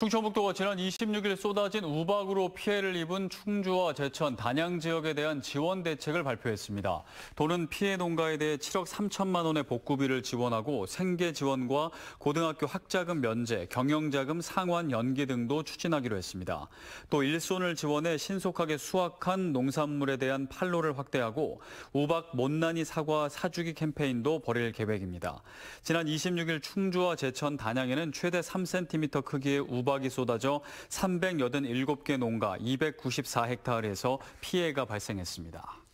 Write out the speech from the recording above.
충청북도가 지난 26일 쏟아진 우박으로 피해를 입은 충주와 제천, 단양 지역에 대한 지원 대책을 발표했습니다. 도는 피해 농가에 대해 7억 3천만 원의 복구비를 지원하고 생계 지원과 고등학교 학자금 면제, 경영자금 상환 연기 등도 추진하기로 했습니다. 또 일손을 지원해 신속하게 수확한 농산물에 대한 판로를 확대하고 우박 못난이 사과 사주기 캠페인도 벌일 계획입니다. 지난 26일 충주와 제천, 단양에는 최대 3cm 크기의 우박 도박이 쏟아져 387개 농가 294헥타르에서 피해가 발생했습니다.